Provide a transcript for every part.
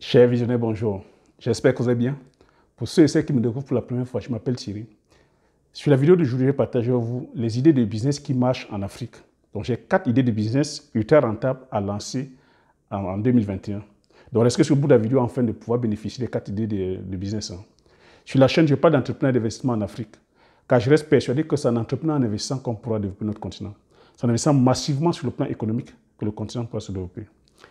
Chers visionnaires, bonjour. J'espère que vous allez bien. Pour ceux et celles qui me découvrent pour la première fois, je m'appelle Thierry. Sur la vidéo de aujourd'hui, je vais partager avec vous les idées de business qui marchent en Afrique. Donc, j'ai quatre idées de business ultra rentables à lancer en, 2021. Donc, restez sur le bout de la vidéo afin de pouvoir bénéficier des quatre idées de, business. Hein. Sur la chaîne, je parle d'entrepreneurs d'investissement en Afrique, car je reste persuadé que c'est en entrepreneur en investissant qu'on pourra développer notre continent. C'est en investissant massivement sur le plan économique que le continent pourra se développer.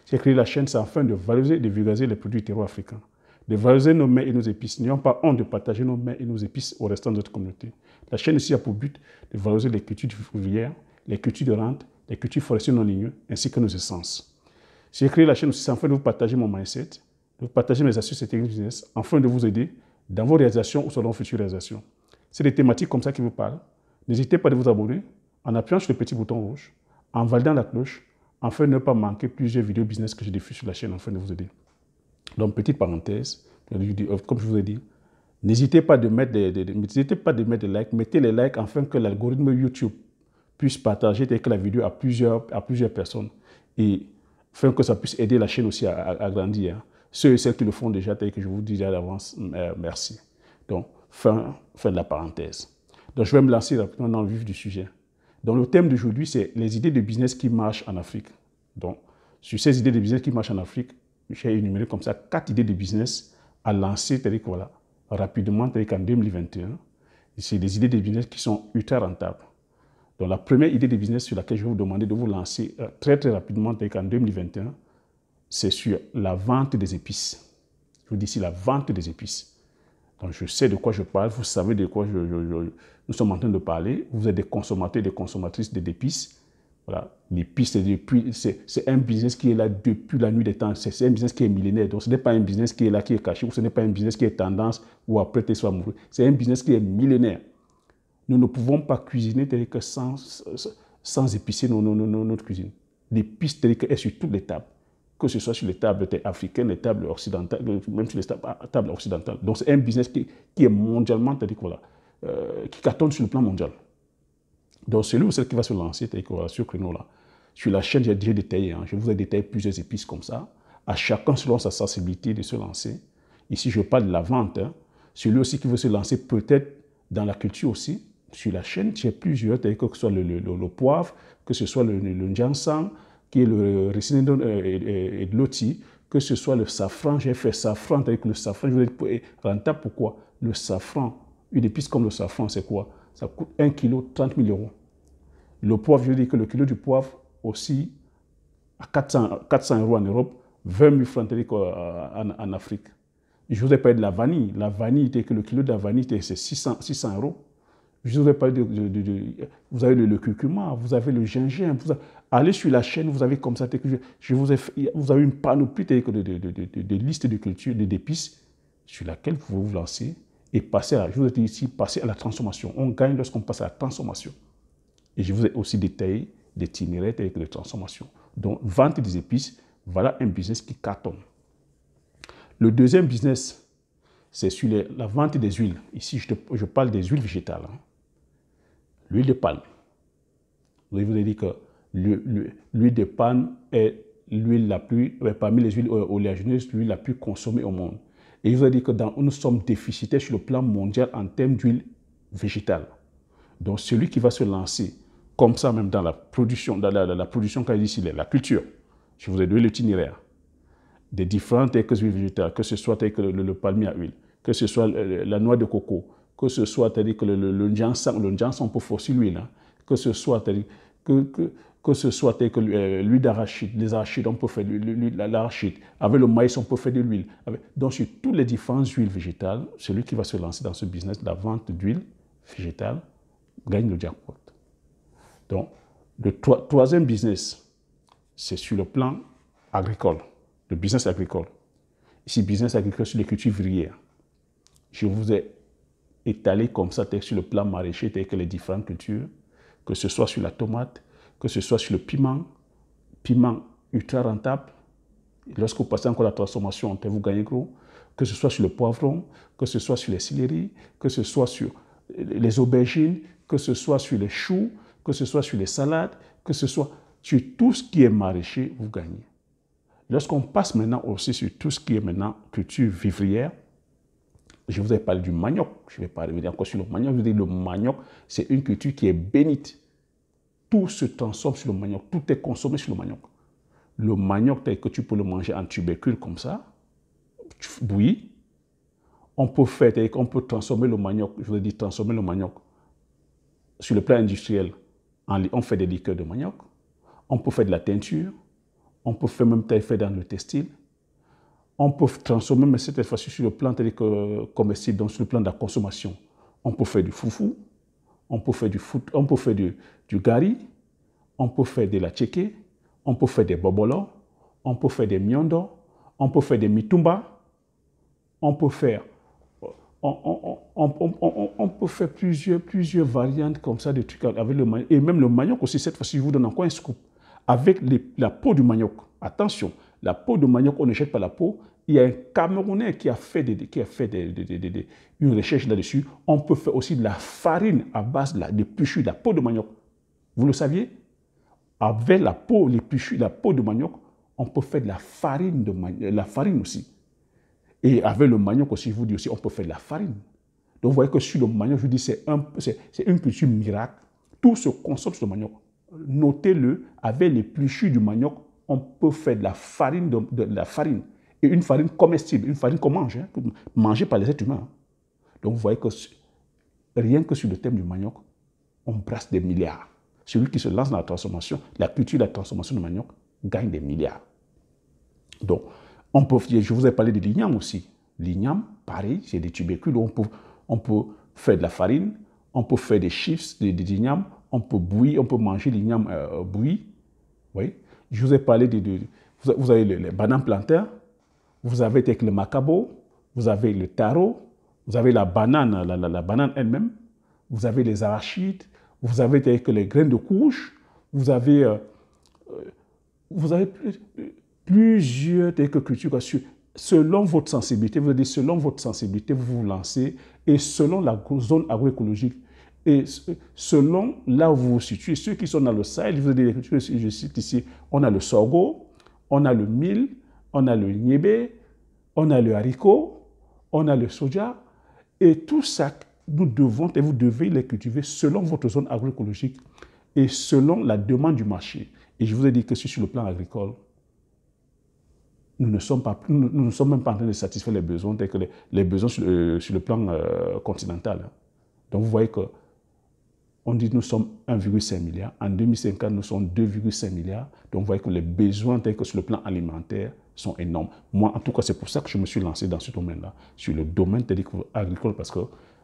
J'ai créé la chaîne c'est afin de valoriser et de vulgariser les produits terroirs africains, de valoriser nos mets et nos épices. N'ayons pas honte de partager nos mains et nos épices au restant de notre communauté. La chaîne aussi a pour but de valoriser les cultures vivrières, les cultures de rente, les cultures forestières non ligneuses, ainsi que nos essences. J'ai créé la chaîne aussi afin de vous partager mon mindset, de vous partager mes astuces et techniques business, afin de vous aider dans vos réalisations ou selon vos futures réalisations. C'est des thématiques comme ça qui vous parlent. N'hésitez pas à vous abonner en appuyant sur le petit bouton rouge, en validant la cloche Enfin, ne pas manquer plusieurs vidéos business que je diffuse sur la chaîne enfin, de vous aider. Donc, petite parenthèse, comme je vous ai dit, n'hésitez pas de mettre des, n'hésitez pas de mettre des likes, mettez les likes afin que l'algorithme YouTube puisse partager avec la vidéo à plusieurs, à plusieurs personnes et afin que ça puisse aider la chaîne aussi à, grandir. Hein. Ceux et celles qui le font déjà, tel que je vous dis d'avance, l'avance, euh, merci. Donc, fin, fin de la parenthèse. Donc, je vais me lancer rapidement dans le vif du sujet. Donc, le thème d'aujourd'hui, c'est les idées de business qui marchent en Afrique. Donc, sur ces idées de business qui marchent en Afrique, j'ai énuméré comme ça quatre idées de business à lancer, voilà, rapidement, en qu'en 2021, c'est des idées de business qui sont ultra rentables. Donc, la première idée de business sur laquelle je vais vous demander de vous lancer euh, très, très rapidement, en qu'en 2021, c'est sur la vente des épices. Je vous dis ici la vente des épices. Donc, je sais de quoi je parle, vous savez de quoi je, je nous sommes en train de parler, vous êtes des consommateurs et des consommatrices d'épices. Voilà. L'épice, c'est un business qui est là depuis la nuit des temps. C'est un business qui est millénaire. Donc, ce n'est pas un business qui est là, qui est caché, ou ce n'est pas un business qui est tendance, ou après, tu es amoureux. C'est un business qui est millénaire. Nous ne pouvons pas cuisiner que sans, sans épicer non, notre cuisine. L'épice est sur toutes les tables, que ce soit sur les tables africaines, les tables occidentales, euh, même sur les tables occidentales. Donc, c'est un business qui, est mondialement, voilà, euh, qui cartonne sur le plan mondial. Donc celui ou celle qui va se lancer, sur sur la chaîne, j'ai déjà détaillé, hein. je vous ai détaillé plusieurs épices comme ça, à chacun selon sa sensibilité de se lancer. Ici, je parle de la vente. Hein. Celui aussi qui veut se lancer peut-être dans la culture aussi, sur la chaîne, j'ai plusieurs, que ce soit le, poivre, que ce soit le, le, qui est le ricin euh, et, de l'oti, que ce soit le safran, j'ai fait safran, avec le safran, je voulais rentable, pourquoi Le safran, une épice comme le safran, c'est quoi Ça coûte 1 kg 30 000 euros. Le poivre, je dis que le kilo du poivre aussi à 400, 400 euros en Europe, 20 000 francs euh, en, en, Afrique. Je vous ai parlé de la vanille. La vanille, que le kilo de la vanille, c'est 600, 600 euros. Je vous ai parlé de, Vous avez le, curcuma, vous avez le gingembre. allez sur la chaîne, vous avez comme ça. je, vous, ai, vous avez une panoplie de, listes de cultures, d'épices sur laquelle vous pouvez vous lancer passer à, je vous ai ici, passer à la transformation. On gagne lorsqu'on passe à la transformation. Et je vous ai aussi détaillé l'itinéraire avec les transformations. Donc, vente des épices, voilà un business qui cartonne. Le deuxième business, c'est sur la vente des huiles. Ici, je, parle des huiles végétales. Hein. L'huile de palme. Je vous ai dit que l'huile de palme est l'huile la plus, parmi les huiles oléagineuses, l'huile la plus consommée au monde. Et je vous dire que dans, nous sommes déficités sur le plan mondial en termes d'huile végétale. Donc celui qui va se lancer comme ça même dans la production, dans la, la, production qu'a ici, la culture, je vous ai donné l'itinéraire des différentes huiles végétales, que ce soit le, le, palmier à huile, que ce soit euh, euh, la noix de coco, que ce soit que le, le, le, le, le, le, le, le, le, le, que, que, que ce soit que euh, l'huile d'arachide, les arachides, on peut faire de l'arachide. Avec le maïs, on peut faire de l'huile. Donc, sur toutes les différentes huiles végétales, celui qui va se lancer dans ce business, la vente d'huile végétale, gagne le jackpot. Donc, le troisième business, c'est sur le plan agricole, le business agricole. Ici, business agricole sur les cultures vivrières. Je vous ai étalé comme ça, sur le plan maraîcher, avec que les différentes cultures que ce soit sur la tomate, que ce soit sur le piment, piment ultra rentable. Lorsque vous passez encore la transformation vous gagnez gros. Que ce soit sur le poivron, que ce soit sur les céleri, que ce soit sur les aubergines, que ce soit sur les choux, que ce soit sur les salades, que ce soit sur tout ce qui est maraîcher, vous gagnez. Lorsqu'on passe maintenant aussi sur tout ce qui est maintenant culture vivrière, je vous ai parlé du manioc. Je vais pas revenir encore sur le manioc. Je vous le manioc, c'est une culture qui est bénite. Tout se transforme sur le manioc. Tout est consommé sur le manioc. Le manioc tel que tu peux le manger en tubercule comme ça, bouilli. On peut faire, on peut transformer le manioc, je vous ai transformer le manioc sur le plan industriel. On fait des liqueurs de manioc. On peut faire de la teinture. On peut faire même faire dans le textile on peut transformer mais cette fois-ci, sur le plan euh, commercial, donc sur le plan de la consommation. On peut faire du foufou, on peut faire du foot, on peut faire du, du gari, on peut faire de la tchéké, on peut faire des bobolo, on peut faire des miondo, on peut faire des mitumba, on peut faire, on, peut faire plusieurs, plusieurs variantes comme ça de trucs avec le manioc. Et même le manioc aussi, cette fois-ci, je vous donne encore un scoop. Avec la peau du manioc, attention, la peau de manioc, on ne jette pas la peau. Il y a un Camerounais qui a fait, qui a fait une recherche là-dessus. On peut faire aussi de la farine à base de la, de de la peau de manioc. Vous le saviez Avec la peau, les la peau de manioc, on peut faire de la farine, de euh, la farine aussi. Et avec le manioc aussi, je vous dis aussi, on peut faire de la farine. Donc vous voyez que sur le manioc, je vous dis, c'est un, une culture miracle. Tout se consomme sur le manioc. Notez-le, avec les pluchus du manioc, on peut faire de la farine, de, la farine. Et une farine comestible, une farine qu'on mange, hein, mangée par les êtres humains. Hein. Donc vous voyez que rien que sur le thème du manioc, on brasse des milliards. Celui qui se lance dans la transformation, la culture de la transformation du manioc, gagne des milliards. Donc, on peut, je vous ai parlé de l'igname aussi. L'igname, pareil, c'est des tubercules. On peut, on peut faire de la farine, on peut faire des chips, de des on peut bouillir, on peut manger l'igname euh, bouilli. voyez je vous ai parlé de, vous avez les, bananes plantaires, vous avez avec le macabo, vous avez le taro, vous avez la banane, la, banane elle-même, vous avez les arachides, vous avez avec les graines de couche, vous avez, euh, euh, vous avez plusieurs cultures Selon votre sensibilité, vous dire selon votre sensibilité, vous vous lancez et selon la zone agroécologique et selon là où vous vous situez, ceux qui sont dans le Sahel, vous je cite ici, on a le sorgho, on a le mil, on a le niébé, on a le haricot, on a le soja, et tout ça, nous devons et vous devez les cultiver selon votre zone agroécologique et selon la demande du marché. Et je vous ai dit que sur le plan agricole, nous ne sommes, pas, nous, ne sommes même pas en train de satisfaire les besoins, tels que les, besoins sur, le, plan euh, continental. Donc vous voyez que on dit nous sommes 1,5 milliard. En 2050, nous sommes 2,5 milliards. Donc, vous voyez que les besoins que sur le plan alimentaire sont énormes. Moi, en tout cas, c'est pour ça que je me suis lancé dans ce domaine-là, sur le domaine agricole, parce que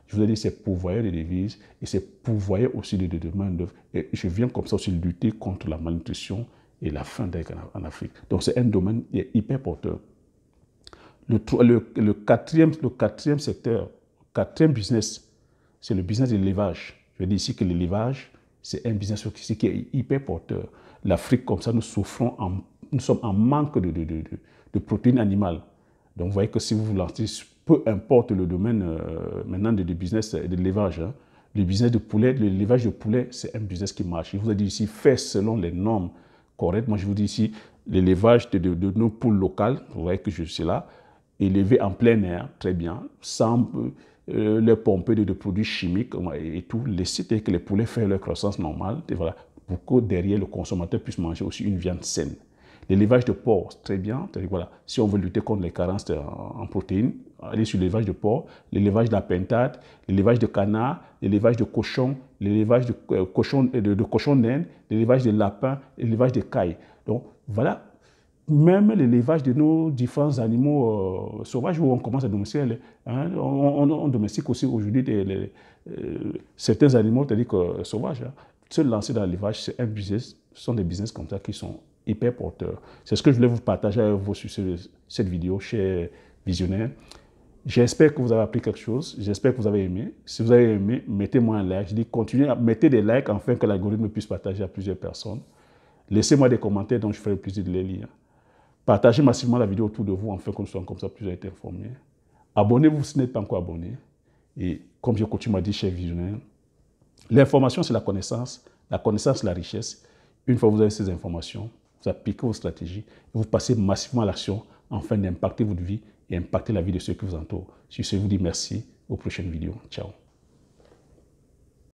je vous ai dit, c'est pourvoyeur les devises et c'est pourvoyeur aussi les demandes Et je viens comme ça aussi lutter contre la malnutrition et la faim en Afrique. Donc, c'est un domaine hyper porteur. Le, le, secteur, quatrième, le quatrième secteur, quatrième business, c'est le business de l'élevage. Je dis ici que l'élevage, c'est un business qui est hyper porteur. L'Afrique, comme ça, nous souffrons, nous sommes en manque de, de, de, de, protéines animales. Donc, vous voyez que si vous vous lancez, peu importe le domaine euh, maintenant du business de l'élevage, hein, le business de poulet, l'élevage de poulet, c'est un business qui marche. Je vous ai dit ici, fait selon les normes correctes. Moi, je vous dis ici, l'élevage de, de, de, nos poules locales, vous voyez que je suis là, élevé en plein air, très bien, sans, euh, les pomper de, produits chimiques et, et tout, laisser que les poulets fassent leur croissance normale, et voilà, pour que derrière le consommateur puisse manger aussi une viande saine. L'élevage de porc, très bien. Voilà. Si on veut lutter contre les carences euh, en, protéines, aller sur l'élevage de porc, l'élevage de la l'élevage de canard, l'élevage de cochon, l'élevage de, euh, cochon, de, de cochon d'Inde, l'élevage de lapin, l'élevage de caille. Donc voilà même l'élevage de nos différents animaux euh, sauvages où on commence à domestiquer, hein, on, domestique aussi aujourd'hui euh, certains animaux, cest que euh, sauvages. Hein. Se lancer dans l'élevage, c'est ce sont des business comme ça qui sont hyper porteurs. C'est ce que je voulais vous partager avec vous sur cette vidéo, chez visionnaires. J'espère que vous avez appris quelque chose. J'espère que vous avez aimé. Si vous avez aimé, mettez-moi un like. Je dis continuez à mettre des likes afin que l'algorithme puisse partager à plusieurs personnes. Laissez-moi des commentaires dont je ferai plaisir de les lire. Partagez massivement la vidéo autour de vous, en fait, comme, comme ça, plus informés. informé. Abonnez-vous si vous n'êtes pas encore abonné. Et comme je continue à dire, chers visionnaires, l'information, c'est la connaissance. La connaissance, c'est la richesse. Une fois que vous avez ces informations, vous appliquez vos stratégies et vous passez massivement à l'action afin d'impacter votre vie et impacter la vie de ceux qui vous entourent. Sur ce, je vous dis merci. Aux prochaines vidéos. Ciao.